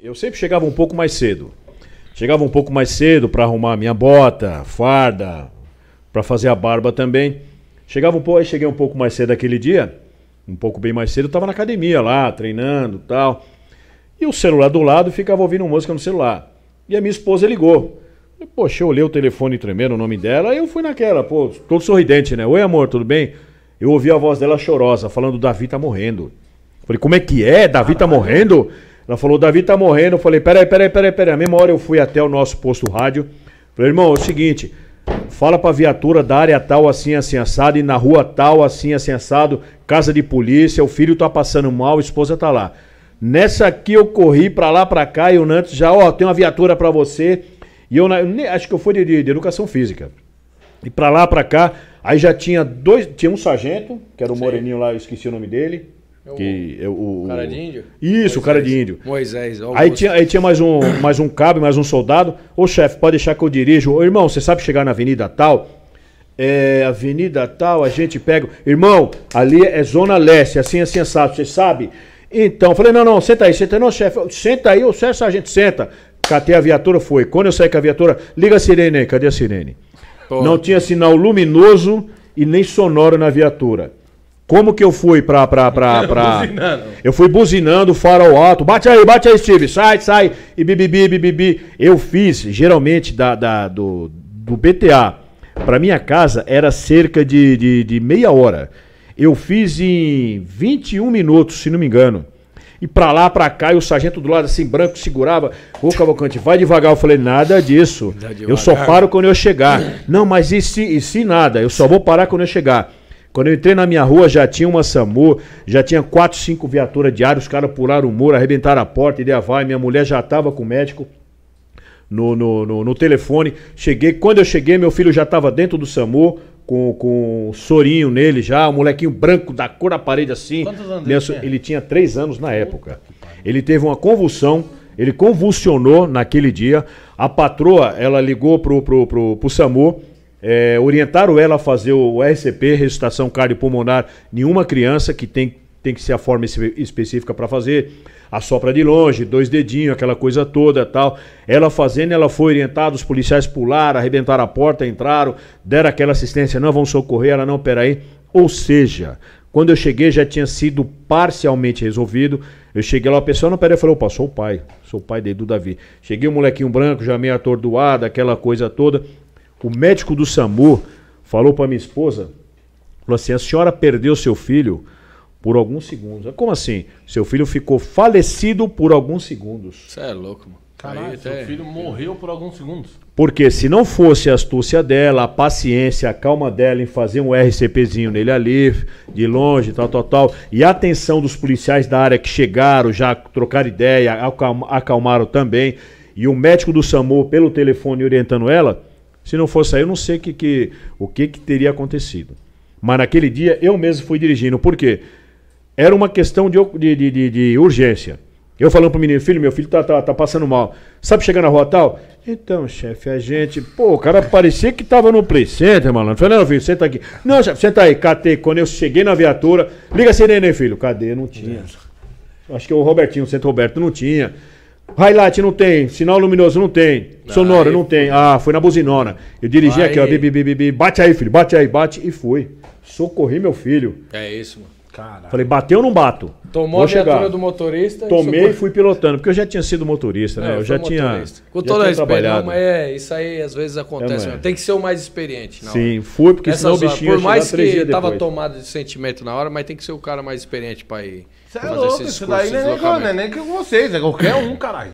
Eu sempre chegava um pouco mais cedo. Chegava um pouco mais cedo para arrumar minha bota, farda, para fazer a barba também. Chegava um pouco, aí cheguei um pouco mais cedo aquele dia, um pouco bem mais cedo, eu tava na academia lá, treinando, tal. E o celular do lado ficava ouvindo música no celular. E a minha esposa ligou. poxa, eu olhei o telefone tremendo, o nome dela, aí eu fui naquela, pô, todo sorridente, né? Oi, amor, tudo bem? Eu ouvi a voz dela chorosa, falando: Davi tá morrendo. Falei, como é que é? Davi tá morrendo? Ela falou, Davi tá morrendo. Eu falei, peraí, peraí, peraí, peraí. A mesma hora eu fui até o nosso posto rádio. Falei, irmão, é o seguinte, fala pra viatura da área tal, assim, assim, assado, e na rua tal, assim, assim, assado, casa de polícia, o filho tá passando mal, a esposa tá lá. Nessa aqui eu corri pra lá, pra cá, e o Nantes já, ó, oh, tem uma viatura pra você. E eu, acho que eu fui de, de, de educação física. E pra lá, pra cá, aí já tinha dois, tinha um sargento, que era o moreninho lá, eu esqueci o nome dele. É o, que é o, o cara de índio? Isso, Moisés, o cara de índio. Moisés. Aí tinha, aí tinha mais, um, mais um cabo, mais um soldado. Ô chefe, pode deixar que eu dirijo. Ô irmão, você sabe chegar na avenida tal? É, avenida tal, a gente pega. Irmão, ali é Zona Leste, assim é assim, sensato, você sabe? Então, falei, não, não, senta aí, senta aí, não, chefe, senta aí, o chefe, gente senta. Catei a viatura, foi. Quando eu saí com a viatura, liga a sirene aí, cadê a sirene? Não tinha sinal luminoso e nem sonoro na viatura. Como que eu fui pra. pra, pra, pra... Eu fui buzinando o farol alto. Bate aí, bate aí, Steve. Sai, sai. E bibi bibi bibi. Eu fiz, geralmente, da, da, do, do BTA para minha casa era cerca de, de, de, meia hora. Eu fiz em 21 minutos, se não me engano. E pra lá, pra cá, e o sargento do lado assim, branco, segurava. Ô, Cavalcante, vai devagar. Eu falei, nada disso. Eu só paro quando eu chegar. Não, mas e se, e se nada? Eu só vou parar quando eu chegar. Quando eu entrei na minha rua, já tinha uma SAMU, já tinha quatro, cinco viaturas diárias, os caras pularam o muro, arrebentaram a porta, a vai, minha mulher já estava com o médico no, no, no, no, telefone. Cheguei, quando eu cheguei, meu filho já estava dentro do SAMU, com, com um sorinho nele já, um molequinho branco da cor da parede assim. Quantos anos ele, tinha? ele tinha três anos na época. Ele teve uma convulsão, ele convulsionou naquele dia. A patroa, ela ligou pro, pro, pro, pro SAMU, é, orientaram ela a fazer o RCP, ressuscitação cardiopulmonar, nenhuma criança que tem, tem que ser a forma específica para fazer, a sopra de longe, dois dedinhos, aquela coisa toda tal. Ela fazendo, ela foi orientada, os policiais pularam, arrebentaram a porta, entraram, deram aquela assistência, não vão socorrer, ela não, peraí. Ou seja, quando eu cheguei já tinha sido parcialmente resolvido. Eu cheguei lá, a pessoa não peraí, falou, opa, sou o pai, sou o pai de Davi. Cheguei o um molequinho branco, já meio atordoado, aquela coisa toda. O médico do SAMU falou para minha esposa, falou assim, a senhora perdeu seu filho por alguns segundos. Como assim? Seu filho ficou falecido por alguns segundos. Você é louco, mano. Caralho, seu filho morreu por alguns segundos. Porque se não fosse a astúcia dela, a paciência, a calma dela em fazer um RCPzinho nele ali, de longe, tal, tal, tal, e a atenção dos policiais da área que chegaram, já trocaram ideia, acalmaram também, e o médico do SAMU pelo telefone orientando ela, se não fosse aí, eu não sei que, que, o que, que teria acontecido. Mas naquele dia eu mesmo fui dirigindo. Por quê? Era uma questão de, de, de, de urgência. Eu falando o menino, filho, meu filho tá, tá, tá passando mal. Sabe chegar na rua tal? Então, chefe, a gente. Pô, o cara parecia que tava no play center, malandro. Falei, não, filho, senta aqui. Não, chefe, senta aí. Catei. Quando eu cheguei na viatura, liga a sirene filho. Cadê? Não tinha. É. Acho que o Robertinho, o Centro Roberto, não tinha. Highlight não tem, sinal luminoso não tem, sonora não tem. Ah, foi na buzinona. Eu dirigi aqui, ó, bi, bi, bi, bate aí, filho, bate aí, bate e fui. Socorri meu filho. É isso, mano. Falei, bateu ou não bato? Tomou Vou a viatura do motorista. Tomei e fui pilotando, porque eu já tinha sido motorista, né? É, eu já tinha. Com toda a experiência. É, isso aí às vezes acontece. É, tem que ser o mais experiente. Sim, fui, porque Nessas senão o bichinho. Por mais que estava tomado de sentimento na hora, mas tem que ser o cara mais experiente para ir. Isso é louco, isso daí não é, nem, não é nem que vocês, é qualquer um, caralho.